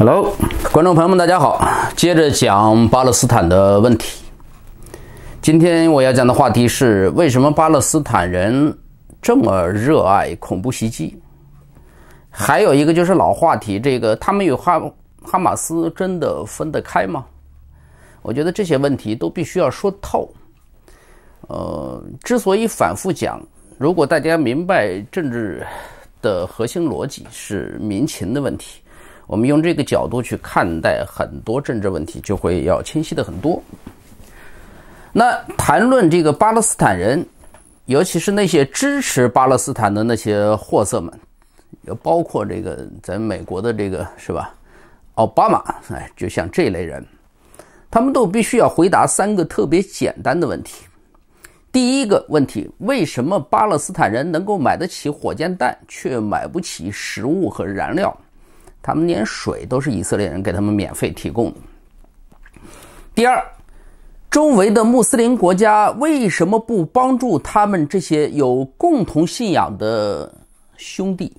Hello，观众朋友们，大家好。接着讲巴勒斯坦的问题。今天我要讲的话题是为什么巴勒斯坦人这么热爱恐怖袭击？还有一个就是老话题，这个他们与哈哈马斯真的分得开吗？我觉得这些问题都必须要说透。呃，之所以反复讲，如果大家明白政治的核心逻辑是民情的问题。我们用这个角度去看待很多政治问题，就会要清晰的很多。那谈论这个巴勒斯坦人，尤其是那些支持巴勒斯坦的那些货色们，也包括这个在美国的这个是吧？奥巴马，哎，就像这类人，他们都必须要回答三个特别简单的问题。第一个问题，为什么巴勒斯坦人能够买得起火箭弹，却买不起食物和燃料？他们连水都是以色列人给他们免费提供的。第二，周围的穆斯林国家为什么不帮助他们这些有共同信仰的兄弟？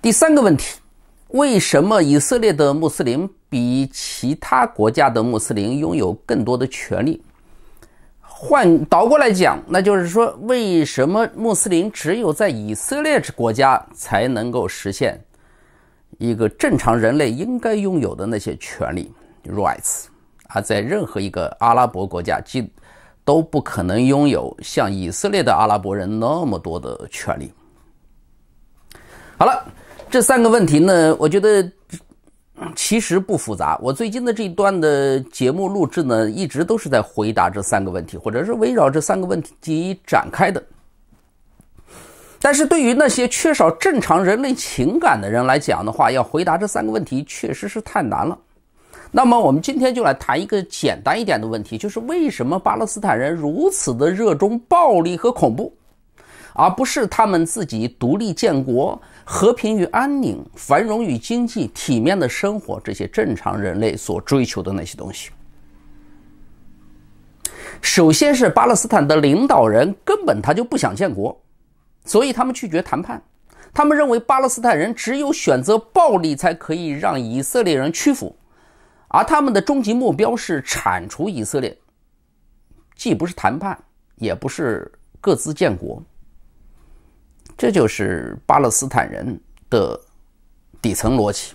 第三个问题，为什么以色列的穆斯林比其他国家的穆斯林拥有更多的权利？换倒过来讲，那就是说，为什么穆斯林只有在以色列国家才能够实现一个正常人类应该拥有的那些权利 rights，啊？在任何一个阿拉伯国家，基都不可能拥有像以色列的阿拉伯人那么多的权利。好了，这三个问题呢，我觉得。其实不复杂。我最近的这一段的节目录制呢，一直都是在回答这三个问题，或者是围绕这三个问题进行展开的。但是对于那些缺少正常人类情感的人来讲的话，要回答这三个问题确实是太难了。那么我们今天就来谈一个简单一点的问题，就是为什么巴勒斯坦人如此的热衷暴力和恐怖，而不是他们自己独立建国？和平与安宁、繁荣与经济、体面的生活，这些正常人类所追求的那些东西。首先是巴勒斯坦的领导人根本他就不想建国，所以他们拒绝谈判。他们认为巴勒斯坦人只有选择暴力才可以让以色列人屈服，而他们的终极目标是铲除以色列。既不是谈判，也不是各自建国。这就是巴勒斯坦人的底层逻辑。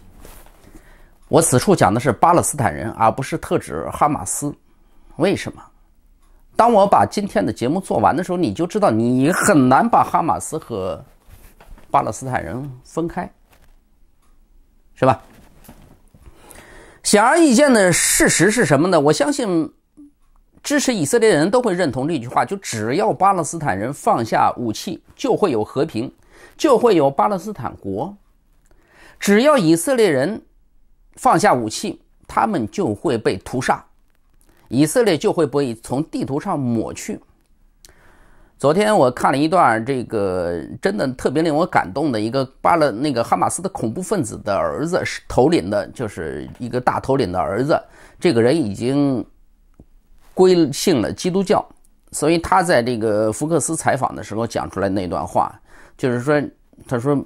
我此处讲的是巴勒斯坦人，而不是特指哈马斯。为什么？当我把今天的节目做完的时候，你就知道你很难把哈马斯和巴勒斯坦人分开，是吧？显而易见的事实是什么呢？我相信。支持以色列的人都会认同这句话：，就只要巴勒斯坦人放下武器，就会有和平，就会有巴勒斯坦国；，只要以色列人放下武器，他们就会被屠杀，以色列就会被从地图上抹去。昨天我看了一段这个，真的特别令我感动的一个巴勒那个哈马斯的恐怖分子的儿子是头领的，就是一个大头领的儿子，这个人已经。归信了基督教，所以他在这个福克斯采访的时候讲出来那段话，就是说，他说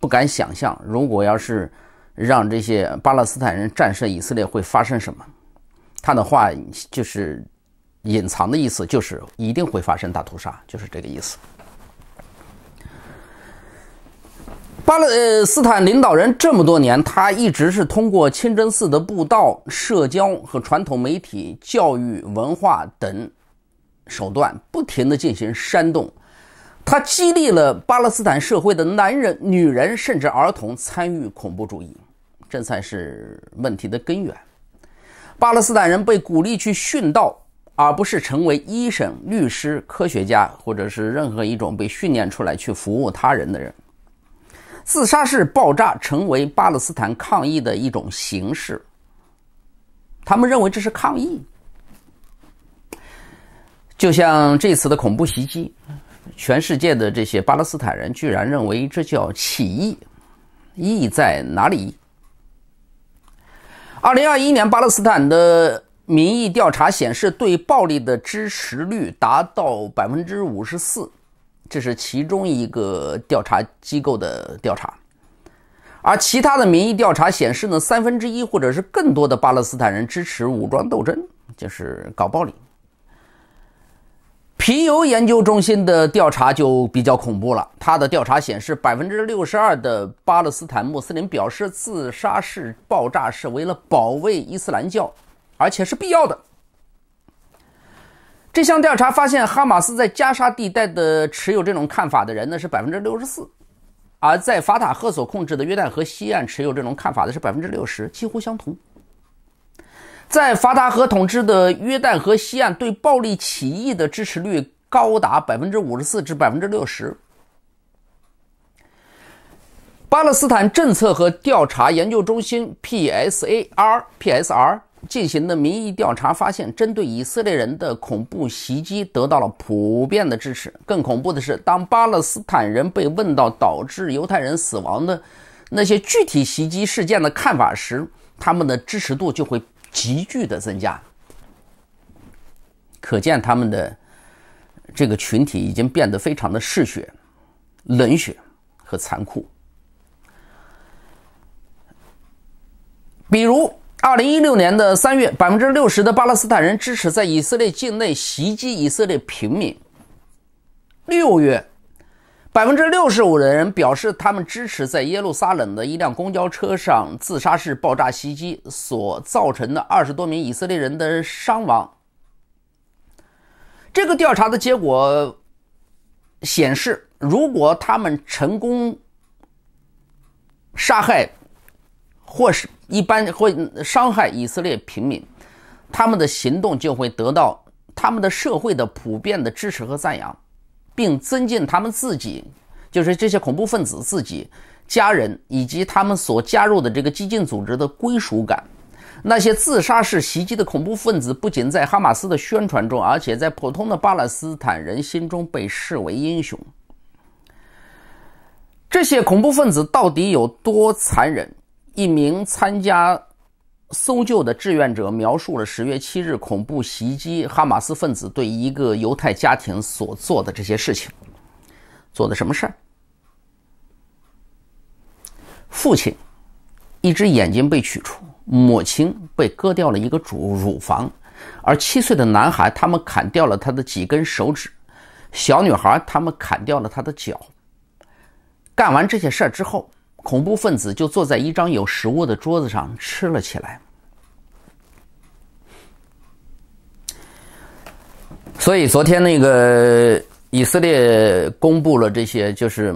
不敢想象，如果要是让这些巴勒斯坦人战胜以色列会发生什么。他的话就是隐藏的意思，就是一定会发生大屠杀，就是这个意思。巴勒斯坦领导人这么多年，他一直是通过清真寺的布道、社交和传统媒体、教育、文化等手段，不停地进行煽动。他激励了巴勒斯坦社会的男人、女人，甚至儿童参与恐怖主义，这才是问题的根源。巴勒斯坦人被鼓励去殉道，而不是成为医生、律师、科学家，或者是任何一种被训练出来去服务他人的人。自杀式爆炸成为巴勒斯坦抗议的一种形式。他们认为这是抗议，就像这次的恐怖袭击，全世界的这些巴勒斯坦人居然认为这叫起义，义在哪里？二零二一年巴勒斯坦的民意调查显示，对暴力的支持率达到百分之五十四。这是其中一个调查机构的调查，而其他的民意调查显示呢，三分之一或者是更多的巴勒斯坦人支持武装斗争，就是搞暴力。皮尤研究中心的调查就比较恐怖了，他的调查显示，百分之六十二的巴勒斯坦穆斯林表示，自杀式爆炸是为了保卫伊斯兰教，而且是必要的。这项调查发现，哈马斯在加沙地带的持有这种看法的人呢是百分之六十四，而在法塔赫所控制的约旦河西岸持有这种看法的是百分之六十，几乎相同。在法塔赫统治的约旦河西岸，对暴力起义的支持率高达百分之五十四至百分之六十。巴勒斯坦政策和调查研究中心 （PSAR，PSR）。进行的民意调查发现，针对以色列人的恐怖袭击得到了普遍的支持。更恐怖的是，当巴勒斯坦人被问到导致犹太人死亡的那些具体袭击事件的看法时，他们的支持度就会急剧的增加。可见，他们的这个群体已经变得非常的嗜血、冷血和残酷。比如，二零一六年的三月，百分之六十的巴勒斯坦人支持在以色列境内袭击以色列平民。六月，百分之六十五的人表示他们支持在耶路撒冷的一辆公交车上自杀式爆炸袭击所造成的二十多名以色列人的伤亡。这个调查的结果显示，如果他们成功杀害。或是一般会伤害以色列平民，他们的行动就会得到他们的社会的普遍的支持和赞扬，并增进他们自己，就是这些恐怖分子自己、家人以及他们所加入的这个激进组织的归属感。那些自杀式袭击的恐怖分子不仅在哈马斯的宣传中，而且在普通的巴勒斯坦人心中被视为英雄。这些恐怖分子到底有多残忍？一名参加搜救的志愿者描述了十月七日恐怖袭击哈马斯分子对一个犹太家庭所做的这些事情：做的什么事儿？父亲一只眼睛被取出，母亲被割掉了一个主乳房，而七岁的男孩他们砍掉了他的几根手指，小女孩他们砍掉了她的脚。干完这些事儿之后。恐怖分子就坐在一张有食物的桌子上吃了起来，所以昨天那个以色列公布了这些，就是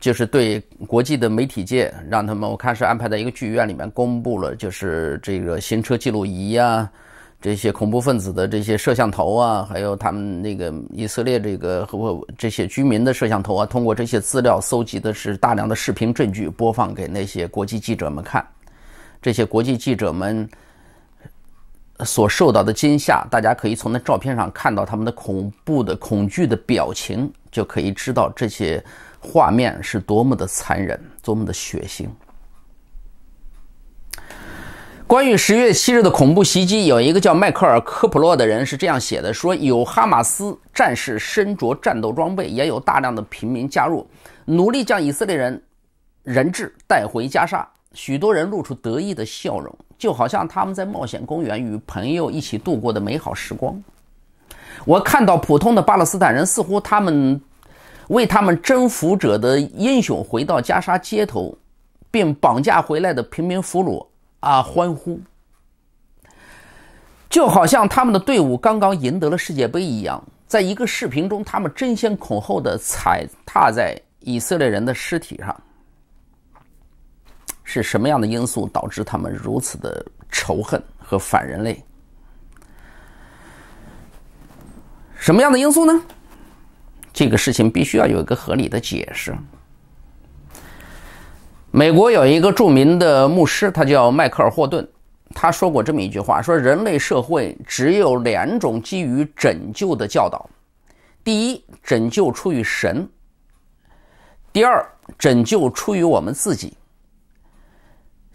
就是对国际的媒体界，让他们我看是安排在一个剧院里面公布了，就是这个行车记录仪啊。这些恐怖分子的这些摄像头啊，还有他们那个以色列这个和这些居民的摄像头啊，通过这些资料搜集的是大量的视频证据，播放给那些国际记者们看。这些国际记者们所受到的惊吓，大家可以从那照片上看到他们的恐怖的恐惧的表情，就可以知道这些画面是多么的残忍，多么的血腥。关于十月七日的恐怖袭击，有一个叫迈克尔·科普洛的人是这样写的：“说有哈马斯战士身着战斗装备，也有大量的平民加入，努力将以色列人人质带回加沙。许多人露出得意的笑容，就好像他们在冒险公园与朋友一起度过的美好时光。我看到普通的巴勒斯坦人，似乎他们为他们征服者的英雄回到加沙街头，并绑架回来的平民俘虏。”啊！欢呼，就好像他们的队伍刚刚赢得了世界杯一样。在一个视频中，他们争先恐后的踩踏在以色列人的尸体上。是什么样的因素导致他们如此的仇恨和反人类？什么样的因素呢？这个事情必须要有一个合理的解释。美国有一个著名的牧师，他叫迈克尔·霍顿，他说过这么一句话：，说人类社会只有两种基于拯救的教导，第一，拯救出于神；，第二，拯救出于我们自己。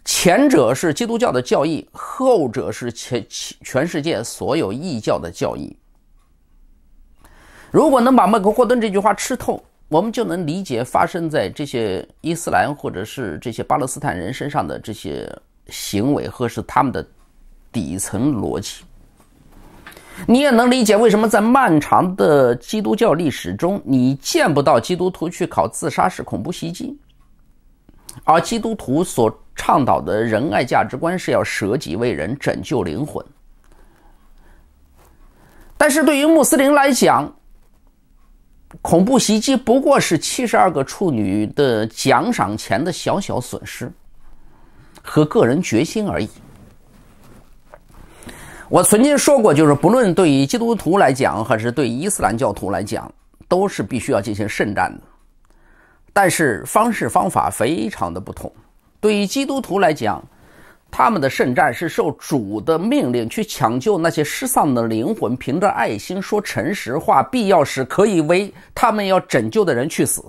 前者是基督教的教义，后者是全全世界所有异教的教义。如果能把麦克霍顿这句话吃透，我们就能理解发生在这些伊斯兰或者是这些巴勒斯坦人身上的这些行为，或是他们的底层逻辑。你也能理解为什么在漫长的基督教历史中，你见不到基督徒去考自杀式恐怖袭击，而基督徒所倡导的仁爱价值观是要舍己为人、拯救灵魂。但是对于穆斯林来讲，恐怖袭击不过是七十二个处女的奖赏钱的小小损失和个人决心而已。我曾经说过，就是不论对于基督徒来讲，还是对伊斯兰教徒来讲，都是必须要进行圣战的，但是方式方法非常的不同。对于基督徒来讲，他们的圣战是受主的命令去抢救那些失丧的灵魂，凭着爱心说诚实话，必要时可以为他们要拯救的人去死。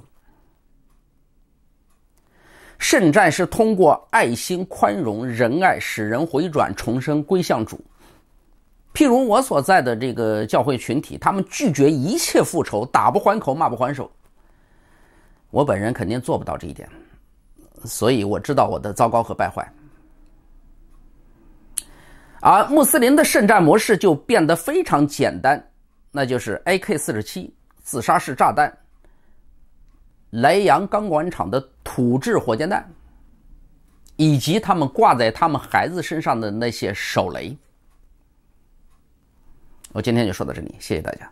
圣战是通过爱心、宽容、仁爱使人回转、重生、归向主。譬如我所在的这个教会群体，他们拒绝一切复仇，打不还口，骂不还手。我本人肯定做不到这一点，所以我知道我的糟糕和败坏。而穆斯林的圣战模式就变得非常简单，那就是 AK-47 自杀式炸弹、莱阳钢管厂的土制火箭弹，以及他们挂在他们孩子身上的那些手雷。我今天就说到这里，谢谢大家。